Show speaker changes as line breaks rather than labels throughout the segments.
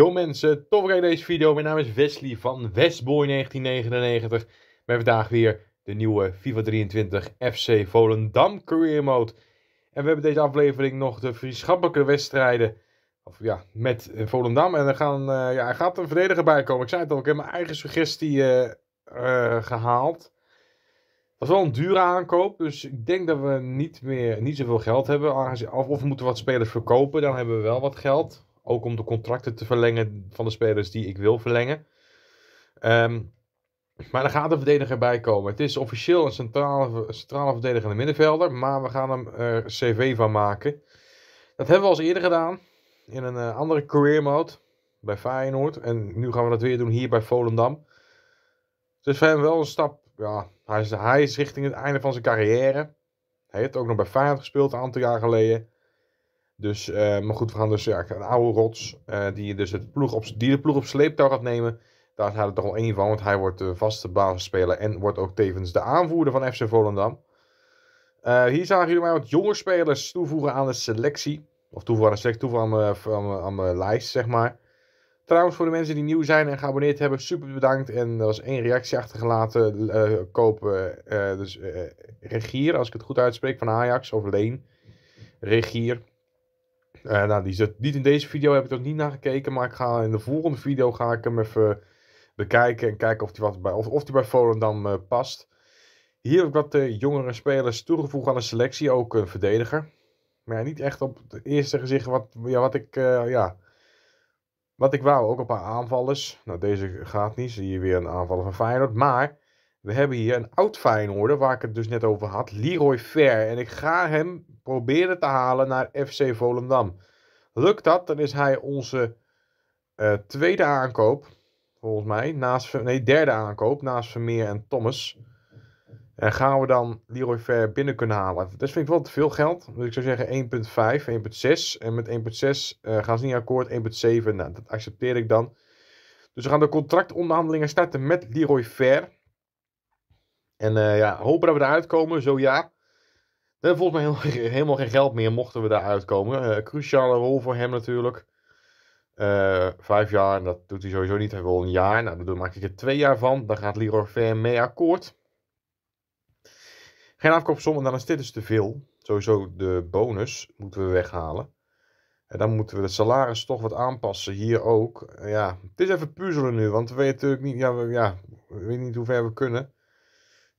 Yo mensen, tof dat deze video. Mijn naam is Wesley van Westboy1999. Met vandaag weer de nieuwe FIFA 23 FC Volendam Career Mode. En we hebben deze aflevering nog de vriendschappelijke wedstrijden of, ja, met eh, Volendam. En er, gaan, eh, ja, er gaat een verdediger bij komen. Ik zei het al, ik heb mijn eigen suggestie eh, gehaald. Dat was wel een dure aankoop, dus ik denk dat we niet meer niet zoveel geld hebben. of we moeten wat spelers verkopen, dan hebben we wel wat geld. Ook om de contracten te verlengen van de spelers die ik wil verlengen. Ehm, maar er gaat een verdediger bij komen. Het is officieel een centrale, centrale verdedigende middenvelder. Maar we gaan hem er CV van maken. Dat hebben we al eens eerder gedaan. In een eh, andere career mode. Bij Feyenoord. En nu gaan we dat weer doen hier bij Volendam. Dus voor hem wel een stap. Ja, hij is, hij is richting het einde van zijn carrière. Hij heeft ook nog bij Feyenoord gespeeld een aantal jaar geleden. Dus, uh, maar goed, we gaan dus ja, een oude rots, uh, die, dus het ploeg op, die de ploeg op sleeptouw gaat nemen. Daar is hij toch wel één van, want hij wordt de vaste basisspeler en wordt ook tevens de aanvoerder van FC Volendam. Eh, hier zagen jullie mij wat jonge spelers toevoegen aan de selectie. Of toevoegen aan de selectie, toevoegen aan mijn, aan, mijn, lijst, zeg maar. Trouwens, voor de mensen die nieuw zijn en geabonneerd hebben, super bedankt. En er was één reactie achtergelaten. kopen dus Regier, als ik het goed uitspreek, van Ajax, of Leen. Regier, eh, nou, die zit niet in deze video, heb ik er niet naar gekeken. Maar ik ga in de volgende video ga ik hem even bekijken. En kijken of die, wat bij, of, of die bij Volendam eh, past. Hier heb ik wat eh, jongere spelers toegevoegd aan de selectie. Ook een verdediger. Maar ja, niet echt op het eerste gezicht wat, ja, wat ik... ja, wat ik wou, ook een paar aanvallers. Nou, deze gaat niet. Zie je weer een aanvaller van Feyenoord. Maar we hebben hier een oud Feyenoorder, waar ik het dus net over had, Leroy Fair. En ik ga hem proberen te halen naar FC Volendam. Lukt dat, dan is hij onze eh, tweede aankoop, volgens mij. Naast, nee, derde aankoop, naast Vermeer en Thomas. En gaan we dan Leroy Fair binnen kunnen halen? Dat vind ik wel te veel geld. Dus ik zou zeggen 1.5, 1.6. En met 1.6 uh, eh, gaan ze niet akkoord. 1.7, nou, dat accepteer ik dan. Dus we gaan de contractonderhandelingen starten met Leroy Fair. En eh, ja, hopen dat we eruit komen. Zo ja. Dan volgens mij helemaal geen geld meer mochten we daaruit komen. Eh, cruciale rol voor hem natuurlijk. Eh, vijf jaar, en dat doet hij sowieso niet. Hij wil een jaar. Nou, daar maak ik er twee jaar van. Dan gaat Leroy Fair mee akkoord. Geen afkoopsom, en dan is dit dus te veel. Sowieso de bonus moeten we weghalen. En dan moeten we het salaris toch wat aanpassen. Hier ook. Ja, het is even puzzelen nu. Want we weten natuurlijk niet, ja, we, ja, we weten niet hoe ver we kunnen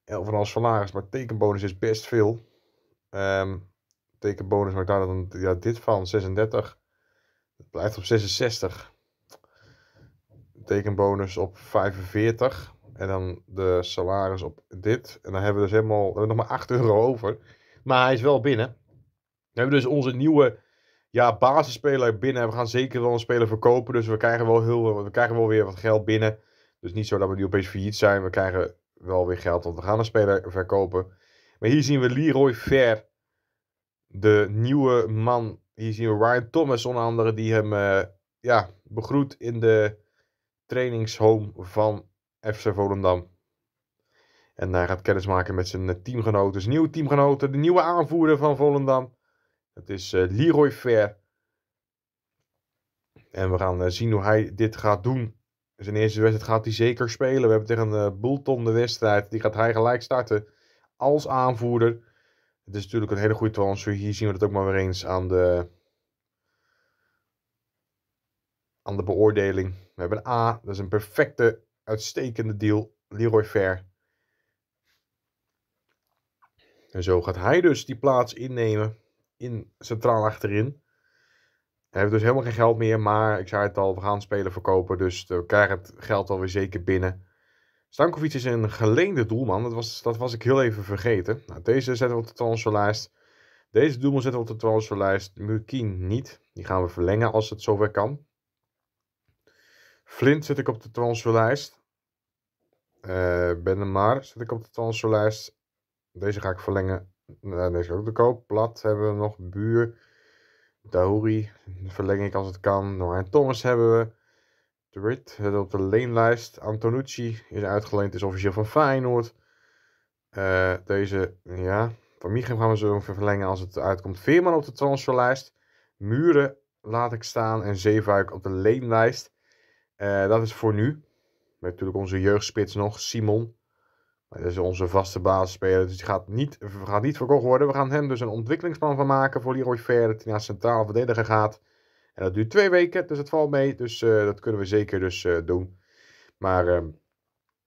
van als salaris, maar tekenbonus is best veel. Ehm, tekenbonus maakt daar dan ja, dit van 36. Het blijft op 66. Tekenbonus op 45. En dan de salaris op dit. En dan hebben we dus helemaal we nog maar 8 euro over. Maar hij is wel binnen. We hebben dus onze nieuwe ja, basisspeler binnen. We gaan zeker wel een speler verkopen. Dus we krijgen wel, heel, we krijgen wel weer wat geld binnen. Dus niet zo dat we nu opeens failliet zijn. We krijgen wel weer geld, want we gaan een speler verkopen. Maar hier zien we Leroy Ver, de nieuwe man. Hier zien we Ryan Thomas, onder andere, die hem uh, ja, begroet in de trainingshome van FC Volendam. En hij gaat kennismaken met zijn eh, teamgenoten, zijn nieuwe teamgenoten, de nieuwe aanvoerder van Volendam. Het is eh, Leroy Ver. En we gaan zien hoe hij dit gaat doen zijn dus eerste wedstrijd gaat hij zeker spelen. We hebben tegen de eh, Boelton de wedstrijd. Die gaat hij gelijk starten als aanvoerder. Het is natuurlijk een hele goede transfer. Hier zien we dat ook maar weer eens aan de, aan de beoordeling. We hebben een A. Dat is een perfecte, uitstekende deal. Leroy Fair. En zo gaat hij dus die plaats innemen in centraal achterin. Hij heeft dus helemaal geen geld meer, maar ik zei het al, we gaan spelen verkopen, dus we krijgen het geld alweer zeker binnen. Stankovic is een geleende doelman, dat was, dat was ik heel even vergeten. Nou, deze zetten we op de transferlijst. Deze doelman zetten we op de transferlijst. Murkin niet, die gaan we verlengen als het zover kan. Flint zet ik op de transferlijst. Uh, eh, Benemar zet ik op de transferlijst. Deze ga ik verlengen. Uh, deze ook de koop. Plat hebben we nog. Buur. Dauri, verleng ik als het kan. Noah Thomas hebben we. De Rit, op de leenlijst. Antonucci is uitgeleend, is officieel van Feyenoord. Eh, deze, ja, van Michem gaan we zo ongeveer verlengen als het uitkomt. Veerman op de transferlijst. Muren laat ik staan en Zeefuik op de leenlijst. Eh, dat is voor nu. Met natuurlijk onze jeugdspits nog, Simon. Dat is onze vaste basisspeler, dus die gaat niet, gaat niet verkocht worden. We gaan hem dus een ontwikkelingsplan van maken voor Leroy Fer dat hij naar centraal verdediger gaat. En dat duurt twee weken, dus het valt mee. Dus eh, dat kunnen we zeker dus eh, doen. Maar ehm,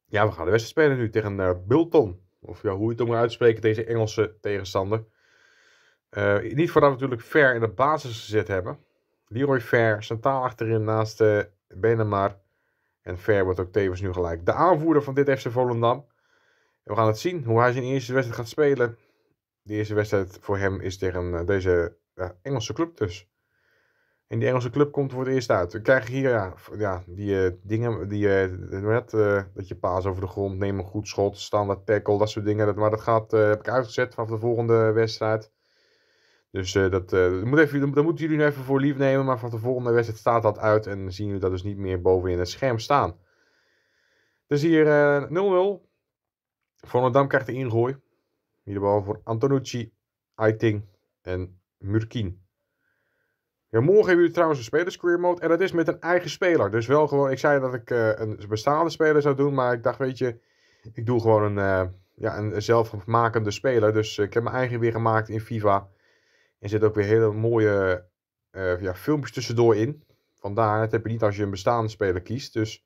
ja, we gaan de wedstrijd spelen nu tegen eh, Bulton. Of ja, hoe je het ook maar uitspreken, deze Engelse tegenstander. niet voordat we natuurlijk Fer in de basis gezet hebben. Leroy Fair, centraal achterin naast Benemar En Fer wordt ook tevens nu gelijk de aanvoerder van dit FC Volendam. We gaan het zien hoe hij zijn eerste wedstrijd gaat spelen. De eerste wedstrijd voor hem is tegen eh, deze Engelse club dus. En die Engelse club komt voor het eerst uit. We krijgen hier ja, ja die eh, dingen, die, net, eh, dat je paas over de grond, neem een goed schot, standaard tackle, dat soort dingen. Dat, maar dat gaat, heb ik uitgezet vanaf de volgende wedstrijd. Dus dat, moet even, dat, dat moeten jullie nu even voor lief nemen. Maar vanaf de volgende wedstrijd staat dat uit en zien jullie dat dus niet meer bovenin het scherm staan. Dus hier 0-0. Volendam krijgt de ingooi. Hier de bal voor Antonucci, Aiting en Murkin. Ja, morgen hebben jullie trouwens een spelerscareer mode. En dat is met een eigen speler. Dus wel gewoon, ik zei dat ik eh, een bestaande speler zou doen. Maar ik dacht, weet je, ik doe gewoon een, uh, ja, een zelfmakende speler. Dus ik heb mijn eigen weer gemaakt in FIFA. En zit ook weer hele mooie eh, ja, filmpjes tussendoor in. Vandaar, dat heb je niet als je een bestaande speler kiest. Dus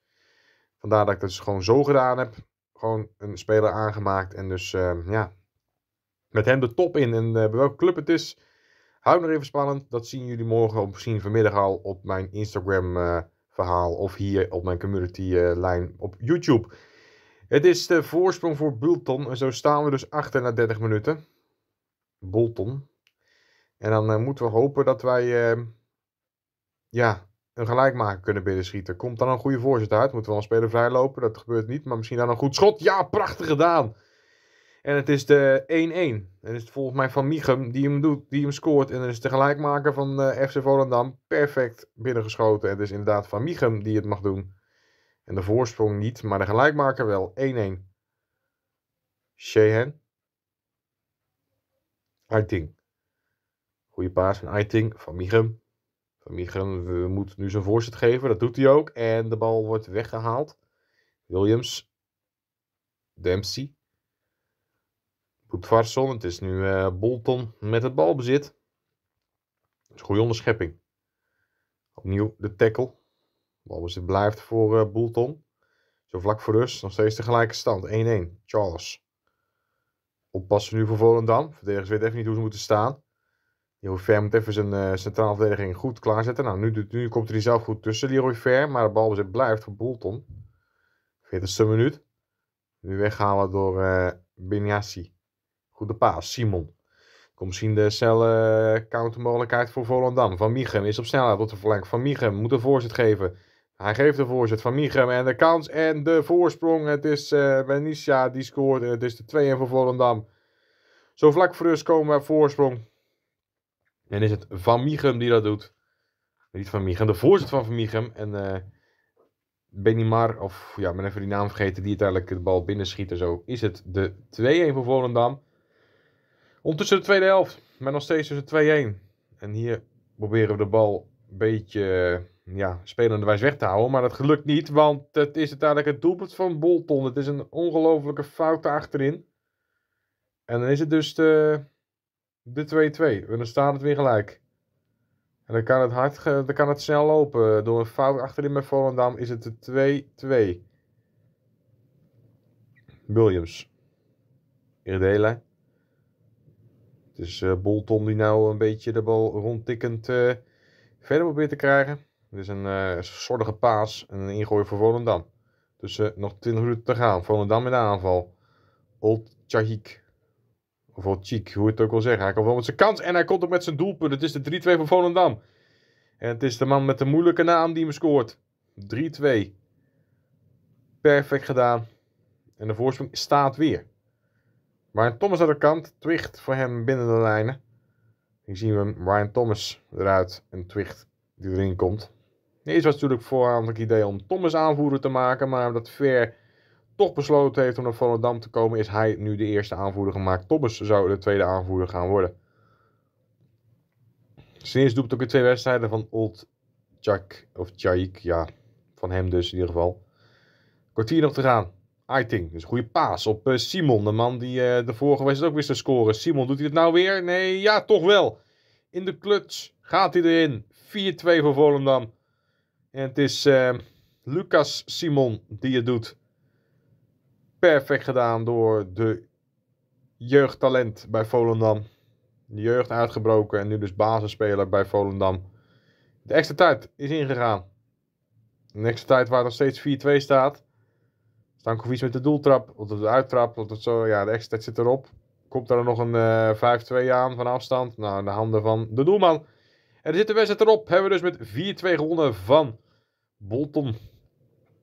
vandaar dat ik dat dus gewoon zo gedaan heb gewoon een speler aangemaakt. En dus eh, ja, met hem de top in. En eh, bij welke club het is, hou nog even spannend. Dat zien jullie morgen of misschien vanmiddag al op mijn Instagram eh, verhaal. Of hier op mijn community lijn op YouTube. Het is de voorsprong voor Bulton. En zo staan we dus achter na 30 minuten. Bolton. En dan moeten we hopen dat wij ja, een gelijkmaker kunnen binnenschieten. Komt dan een goede voorzet uit. Moeten we wel een speler vrijlopen. Dat gebeurt niet. Maar misschien dan een goed schot. Ja, prachtig gedaan. En het is de 1-1. En is het volgens mij van Michem die hem doet, die hem scoort. En dan is de gelijkmaker van uh, eh, FC Volendam perfect binnengeschoten. het is inderdaad van Michum die het mag doen. En de voorsprong niet, maar de gelijkmaker wel. 1-1. Shehen. Aiting. Goeie paas van Aiting van Michem we moet nu zijn voorzet geven. Dat doet hij ook. En de bal wordt weggehaald. Williams. Dempsey. Boetvarsson. Het is nu eh, Bolton met het balbezit. Dat is een goede onderschepping. Opnieuw de tackle. Balbezit blijft voor uh, Bolton. Zo vlak voor rust. Nog steeds de gelijke stand. 1-1. Charles. Oppassen nu voor Volendam. Verdedigers weten even niet hoe ze moeten staan. Leroy Ver moet even zijn uh, centrale verdediging goed klaarzetten. Nou, nu, nu komt hij zelf goed tussen Leroy Ver. Maar de bal blijft voor Bolton. 40ste minuut. Nu weghalen door uh, Goede paas, Simon. Komt misschien de snelle eh, countermogelijkheid voor Volendam. Van Michem is op snelheid op de flank. Van Michem moet een voorzet geven. Hij geeft de voorzet van Michem en de kans en de voorsprong. Het is uh, Benicia die scoort. Het is de 2-1 voor Volendam. Zo vlak voor rust komen we voorsprong. En is het Van Mieghem die dat doet. Niet Van Mieghem, de voorzitter van Van Mieghem En uh, Mar of ja, ben even die naam vergeten, die uiteindelijk de bal binnenschiet en zo. Is het de 2-1 voor Volendam. Ondertussen de tweede helft, maar nog steeds is een 2-1. En hier proberen we de bal een beetje ja, spelenderwijs weg te houden. Maar dat gelukt niet, want het is uiteindelijk het doelpunt van Bolton. Het is een ongelofelijke fout achterin. En dan is het dus de de 2-2. En dan staat het weer gelijk. En dan kan het, hard, dan kan het snel lopen. Door een fout achterin bij Volendam is het de 2-2. Williams. Irdela. Het is uh, Bolton die nou een beetje de bal rondtikkend uh, verder probeert te krijgen. Het is een uh, paas en een ingooi voor Volendam. Dus nog 20 minuten te gaan. Volendam in de aanval. Old Chahik of Cheek, hoe het ook wil zeggen. Hij komt wel met zijn kans en hij komt ook met zijn doelpunt. Het is de 3-2 voor Volendam. En het is de man met de moeilijke naam die hem scoort. 3-2. Perfect gedaan. En de voorsprong staat weer. maar Thomas aan de kant. Twicht voor hem binnen de lijnen. Hier zien we Ryan Thomas eruit. En Twicht die erin komt. Eerst was natuurlijk vooraan het idee om Thomas aanvoerder te maken. Maar dat ver toch besloten heeft om naar Volendam te komen, is hij nu de eerste aanvoerder gemaakt. Thomas zou de tweede aanvoerder gaan worden. Sinds doet ook in twee wedstrijden van Old Jack, of Chaik, ja, van hem dus in ieder geval. Kwartier nog te gaan. Aiting, dus goede paas op eh, Simon, de man die eh, de vorige wedstrijd ook wist te scoren. Simon, doet hij het nou weer? Nee, ja, toch wel. In de kluts gaat hij erin. 4-2 voor Volendam. En het is eh, Lucas Simon die het doet perfect gedaan door de jeugdtalent bij Volendam. De jeugd uitgebroken en nu dus basisspeler bij Volendam. De extra tijd is ingegaan. De extra tijd waar nog steeds 4-2 staat. Stankovic met de doeltrap, of de uittrap, of zo. Ja, de extra tijd zit erop. Komt er nog een 5-2 eh, aan van afstand? Nou, in de handen van de doelman. En er zit de wedstrijd erop. Hebben we dus met 4-2 gewonnen van Bolton.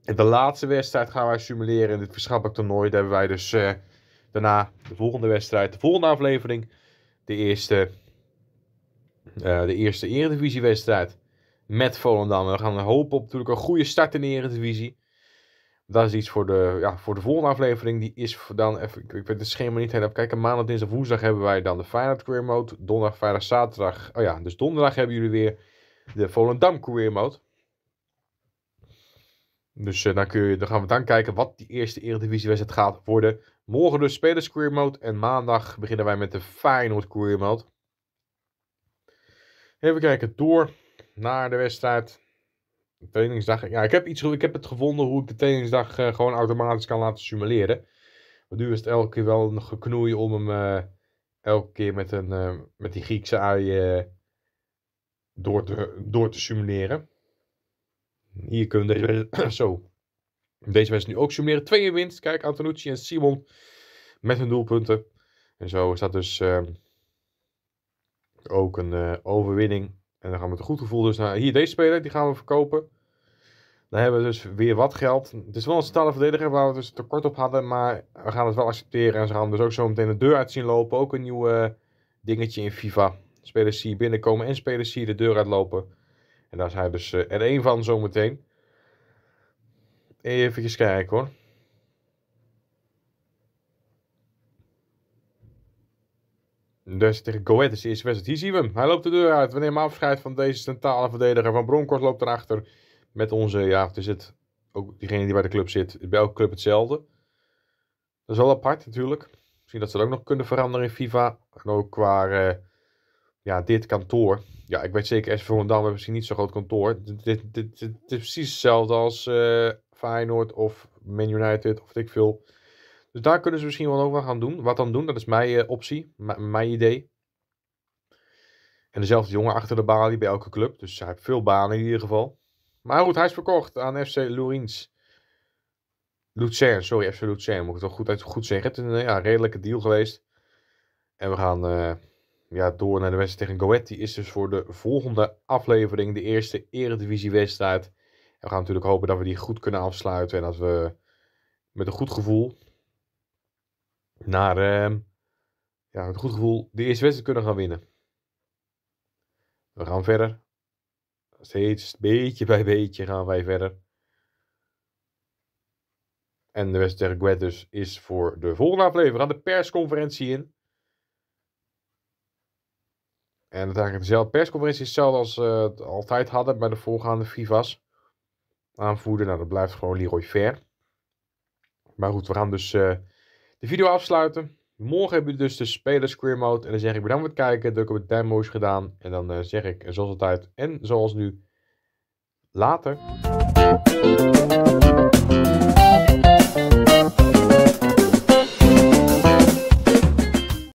De laatste wedstrijd gaan wij simuleren in dit Verschappelijk toernooi. Daar hebben wij dus eh, daarna de volgende wedstrijd, de volgende aflevering. De eerste, uh, de eerste wedstrijd met Volendam. We gaan hopen op natuurlijk een goede start in de eredivisie. Dat is iets voor de, ja, voor de volgende aflevering. Die is dan even, ik weet het schema niet helemaal kijken. Maandag, dinsdag, woensdag hebben wij dan de Feyenoord Career Mode. Donderdag, vrijdag, zaterdag. Oh ja, dus donderdag hebben jullie weer de Volendam Career Mode. Dus eh, dan, kun je, dan gaan we dan kijken wat die eerste Eredivisiewedstrijd gaat worden. Morgen dus spelers Mode. En maandag beginnen wij met de Feyenoord Career Mode. Even kijken, door naar de wedstrijd. trainingsdag. Ja, ik heb, iets, ik heb het gevonden hoe ik de trainingsdag eh, gewoon automatisch kan laten simuleren. Maar nu is het elke keer wel een geknoeien om hem eh, elke keer met, een, met die Griekse ei door, te, door te simuleren. Hier kunnen deze zo, deze wedstrijd nu ook summeren. Tweeën winst, kijk, Antonucci en Simon met hun doelpunten. En zo staat dus ehm, ook een eh, overwinning. En dan gaan we het goed gevoel dus naar hier deze speler, die gaan we verkopen. Dan hebben we dus weer wat geld. Het is wel een centrale verdediger waar we dus tekort op hadden, maar we gaan het wel accepteren. En ze gaan dus ook zo meteen de deur uit zien lopen. Ook een nieuw eh, dingetje in FIFA. Spelers zie binnenkomen en spelers zie de deur uitlopen. En daar zijn dus eh, er één van zometeen. Even kijken hoor. Dus tegen Goethe is de eerste wedstrijd. Hier zien we hem. Hij loopt de deur uit. We nemen afscheid van deze centrale verdediger. Van Bronckhorst loopt erachter. Met onze, ja, het is het. Ook diegene die bij de club zit. Bij elke club hetzelfde. Dat is wel apart natuurlijk. Misschien dat ze dat ook nog kunnen veranderen in FIFA. En ook qua eh, ja, dit kantoor. Ja, ik weet zeker, SV Volendam hebben misschien niet zo'n groot kantoor. Dit, dit, dit, is precies hetzelfde als uh, Feyenoord of Man United of wat ik veel. Dus daar kunnen ze misschien wel ook wat gaan doen. Wat dan doen, dat is mijn eh, optie, mijn idee. En dezelfde jongen achter de balie bij elke club. Dus hij heeft veel banen in ieder geval. Maar goed, hij is verkocht aan FC Lourins. Lucerne, sorry, FC Lucerne. Moet ik het wel goed, goed zeggen. Het is een eh, ja, redelijke deal geweest. En we gaan ja, door naar de wedstrijd tegen Goed. Die is dus voor de volgende aflevering de eerste wedstrijd. En we gaan natuurlijk hopen dat we die goed kunnen afsluiten. En dat we met een goed gevoel naar ehm, ja, met een goed gevoel de eerste wedstrijd kunnen gaan winnen. We gaan verder. Steeds beetje bij beetje gaan wij verder. En de wedstrijd tegen Gwet dus is voor de volgende aflevering. We gaan de persconferentie in. En het eigenlijk dezelfde persconferentie is hetzelfde als we eh, altijd hadden bij de voorgaande FIFA's. Aanvoerder, nou dat blijft gewoon Leroy Fair. Maar goed, we gaan dus eh, de video afsluiten. Morgen hebben we dus de speler square Mode. En dan zeg ik bedankt voor het kijken. Druk op het demos gedaan. En dan eh, zeg ik zoals altijd en zoals nu. Later.